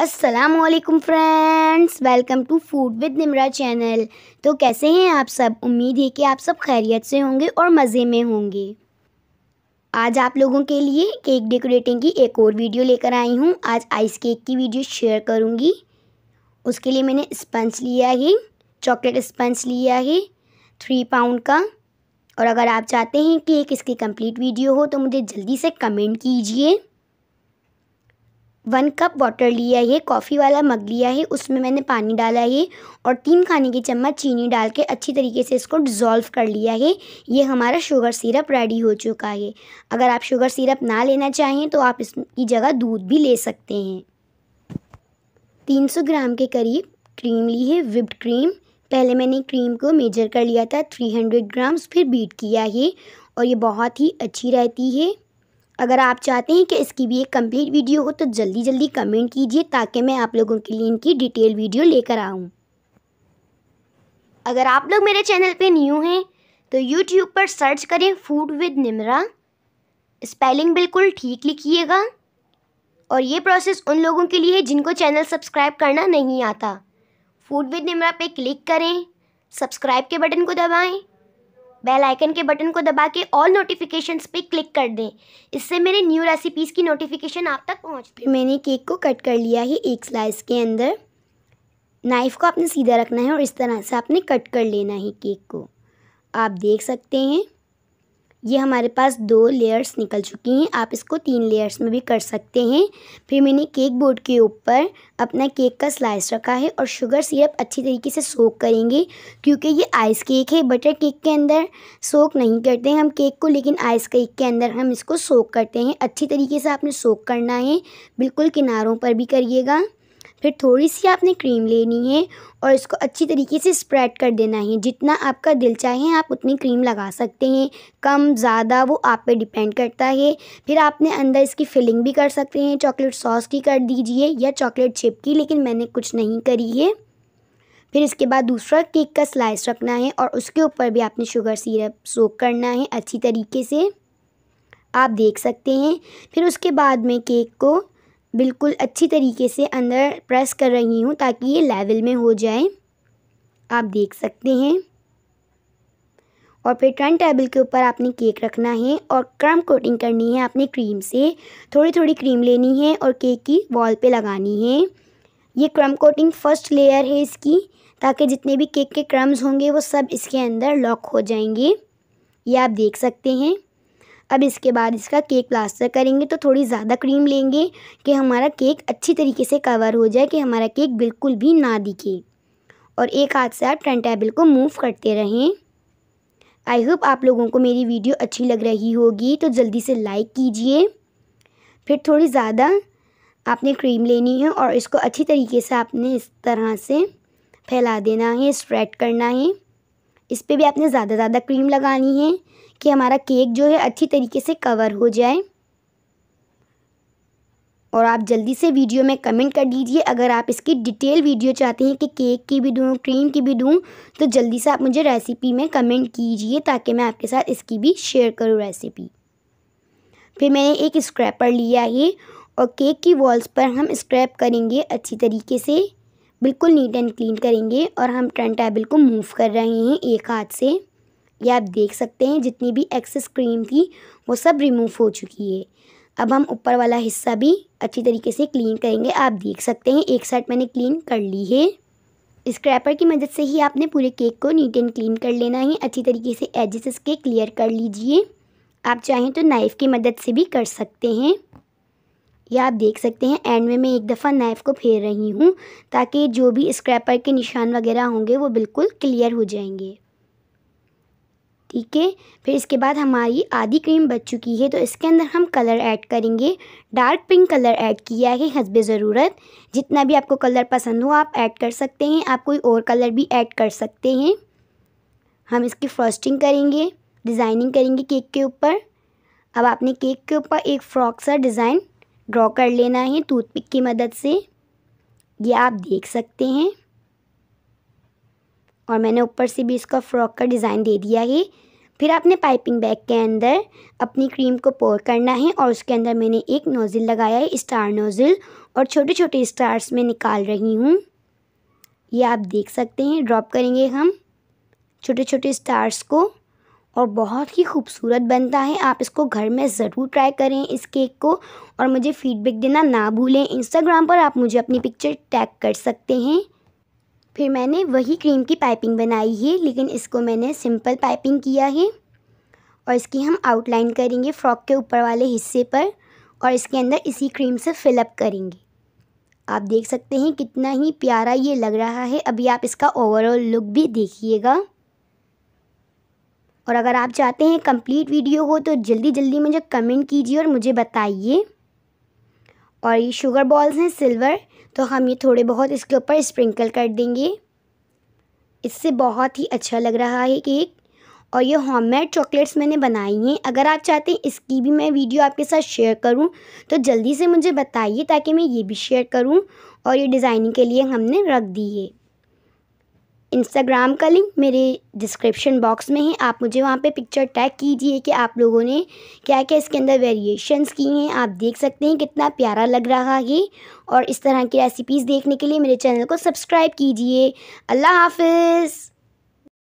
Aslam friends welcome to food with Nimra channel तो कैसे हैं आप सब उम्मीद है कि आप सब खैरियत से होंगे और मज़े में होंगे आज आप लोगों के लिए केक डेकोरेटिंग की एक और वीडियो लेकर आई हूँ आज आइस केक की वीडियो शेयर करूँगी उसके लिए मैंने स्पंज लिया है चॉकलेट स्पंज लिया है थ्री पाउंड का और अगर आप चाहते हैं कि एक इसकी कम्प्लीट वीडियो हो तो मुझे जल्दी से कमेंट कीजिए वन कप वाटर लिया है कॉफ़ी वाला मग लिया है उसमें मैंने पानी डाला है और तीन खाने की चम्मच चीनी डाल के अच्छी तरीके से इसको डिज़ोल्व कर लिया है ये हमारा शुगर सिरप रेडी हो चुका है अगर आप शुगर सिरप ना लेना चाहें तो आप इसकी जगह दूध भी ले सकते हैं 300 ग्राम के करीब क्रीम ली है विप्ड क्रीम पहले मैंने क्रीम को मेजर कर लिया था 300 ग्राम्स फिर बीट किया है और ये बहुत ही अच्छी रहती है अगर आप चाहते हैं कि इसकी भी एक कंप्लीट वीडियो हो तो जल्दी जल्दी कमेंट कीजिए ताकि मैं आप लोगों के लिए इनकी डिटेल वीडियो लेकर आऊँ अगर आप लोग मेरे चैनल पे न्यू हैं तो यूट्यूब पर सर्च करें फूड विद निमरा स्पेलिंग बिल्कुल ठीक लिखिएगा और ये प्रोसेस उन लोगों के लिए है जिनको चैनल सब्सक्राइब करना नहीं आता फूड विद निमरा पे क्लिक करें सब्सक्राइब के बटन को दबाएं बेल आइकन के बटन को दबा के ऑल नोटिफिकेशंस पे क्लिक कर दें इससे मेरे न्यू रेसिपीज़ की नोटिफिकेशन आप तक पहुँचती है मैंने केक को कट कर लिया है एक स्लाइस के अंदर नाइफ़ को आपने सीधा रखना है और इस तरह से आपने कट कर लेना है केक को आप देख सकते हैं ये हमारे पास दो लेयर्स निकल चुकी हैं आप इसको तीन लेयर्स में भी कर सकते हैं फिर मैंने केक बोर्ड के ऊपर अपना केक का स्लाइस रखा है और शुगर सिरप अच्छी तरीके से सोक करेंगे क्योंकि ये आइस केक है बटर केक के अंदर सोक नहीं करते हैं हम केक को लेकिन आइस केक के अंदर हम इसको सोक करते हैं अच्छी तरीके से आपने सोक करना है बिल्कुल किनारों पर भी करिएगा फिर थोड़ी सी आपने क्रीम लेनी है और इसको अच्छी तरीके से स्प्रेड कर देना है जितना आपका दिल चाहे आप उतनी क्रीम लगा सकते हैं कम ज़्यादा वो आप पे डिपेंड करता है फिर आपने अंदर इसकी फिलिंग भी कर सकते हैं चॉकलेट सॉस की कर दीजिए या चॉकलेट चिप की लेकिन मैंने कुछ नहीं करी है फिर इसके बाद दूसरा केक का स्लाइस रखना है और उसके ऊपर भी आपने शुगर सीरप सोक करना है अच्छी तरीके से आप देख सकते हैं फिर उसके बाद में केक को बिल्कुल अच्छी तरीके से अंदर प्रेस कर रही हूँ ताकि ये लेवल में हो जाए आप देख सकते हैं और फिर टर्न टेबल के ऊपर आपने केक रखना है और क्रम कोटिंग करनी है आपने क्रीम से थोड़ी थोड़ी क्रीम लेनी है और केक की वॉल पे लगानी है ये क्रम कोटिंग फर्स्ट लेयर है इसकी ताकि जितने भी केक के क्रम्स होंगे वो सब इसके अंदर लॉक हो जाएंगे ये आप देख सकते हैं अब इसके बाद इसका केक प्लास्टर करेंगे तो थोड़ी ज़्यादा क्रीम लेंगे कि हमारा केक अच्छी तरीके से कवर हो जाए कि हमारा केक बिल्कुल भी ना दिखे और एक हाथ से आप टर्न टेबल को मूव करते रहें आई होप आप लोगों को मेरी वीडियो अच्छी लग रही होगी तो जल्दी से लाइक कीजिए फिर थोड़ी ज़्यादा आपने क्रीम लेनी है और इसको अच्छी तरीके से आपने इस तरह से फैला देना है स्प्रेड करना है इस पर भी आपने ज़्यादा ज़्यादा क्रीम लगानी है कि हमारा केक जो है अच्छी तरीके से कवर हो जाए और आप जल्दी से वीडियो में कमेंट कर दीजिए अगर आप इसकी डिटेल वीडियो चाहते हैं कि केक की भी दूँ क्रीम की भी दूँ तो जल्दी से आप मुझे रेसिपी में कमेंट कीजिए ताकि मैं आपके साथ इसकी भी शेयर करूँ रेसिपी फिर मैंने एक स्क्रैपर लिया है और केक की वॉल्स पर हम स्क्रैप करेंगे अच्छी तरीके से बिल्कुल नीट एंड क्लीन करेंगे और हम टर्न टेबल को मूव कर रहे हैं एक हाथ से यह आप देख सकते हैं जितनी भी एक्सेस क्रीम थी वो सब रिमूव हो चुकी है अब हम ऊपर वाला हिस्सा भी अच्छी तरीके से क्लीन करेंगे आप देख सकते हैं एक साइड मैंने क्लीन कर ली है स्क्रैपर की मदद से ही आपने पूरे केक को नीट एंड क्लीन कर लेना है अच्छी तरीके से एजेस के क्लियर कर लीजिए आप चाहें तो नाइफ़ की मदद से भी कर सकते हैं यह आप देख सकते हैं एंड में मैं एक दफ़ा नाइफ़ को फेर रही हूँ ताकि जो भी स्क्रैपर के निशान वगैरह होंगे वो बिल्कुल क्लियर हो जाएंगे ठीक है फिर इसके बाद हमारी आधी क्रीम बच चुकी है तो इसके अंदर हम कलर ऐड करेंगे डार्क पिंक कलर ऐड किया है हजब ज़रूरत जितना भी आपको कलर पसंद हो आप ऐड कर सकते हैं आप कोई और कलर भी ऐड कर सकते हैं हम इसकी फ्रॉस्टिंग करेंगे डिज़ाइनिंग करेंगे केक के ऊपर अब आपने केक के ऊपर एक फ्रॉक सा डिज़ाइन ड्रॉ कर लेना है टूथपिक की मदद से ये आप देख सकते हैं और मैंने ऊपर से भी इसका फ्रॉक का डिज़ाइन दे दिया है फिर आपने पाइपिंग बैग के अंदर अपनी क्रीम को पोर करना है और उसके अंदर मैंने एक नोज़िल लगाया है स्टार नोज़ल और छोटे छोटे स्टार्स में निकाल रही हूँ ये आप देख सकते हैं ड्रॉप करेंगे हम छोटे छोटे स्टार्स को और बहुत ही खूबसूरत बनता है आप इसको घर में ज़रूर ट्राई करें इस केक को और मुझे फ़ीडबैक देना ना भूलें इंस्टाग्राम पर आप मुझे अपनी पिक्चर टैग कर सकते हैं फिर मैंने वही क्रीम की पाइपिंग बनाई है लेकिन इसको मैंने सिंपल पाइपिंग किया है और इसकी हम आउटलाइन करेंगे फ्रॉक के ऊपर वाले हिस्से पर और इसके अंदर इसी क्रीम से फिलअप करेंगे आप देख सकते हैं कितना ही प्यारा ये लग रहा है अभी आप इसका ओवरऑल लुक भी देखिएगा और अगर आप चाहते हैं कंप्लीट वीडियो हो तो जल्दी जल्दी मुझे कमेंट कीजिए और मुझे बताइए और ये शुगर बॉल्स हैं सिल्वर तो हम ये थोड़े बहुत इसके ऊपर स्प्रिंकल कर देंगे इससे बहुत ही अच्छा लग रहा है केक और ये होममेड चॉकलेट्स मैंने बनाई हैं अगर आप चाहते हैं इसकी भी मैं वीडियो आपके साथ शेयर करूं तो जल्दी से मुझे बताइए ताकि मैं ये भी शेयर करूं और ये डिज़ाइनिंग के लिए हमने रख दी है इंस्टाग्राम का लिंक मेरे डिस्क्रिप्शन बॉक्स में है आप मुझे वहाँ पे पिक्चर टैग कीजिए कि आप लोगों ने क्या क्या इसके अंदर वेरिएशंस की हैं आप देख सकते हैं कितना प्यारा लग रहा है और इस तरह की रेसिपीज़ देखने के लिए मेरे चैनल को सब्सक्राइब कीजिए अल्लाह हाफिज़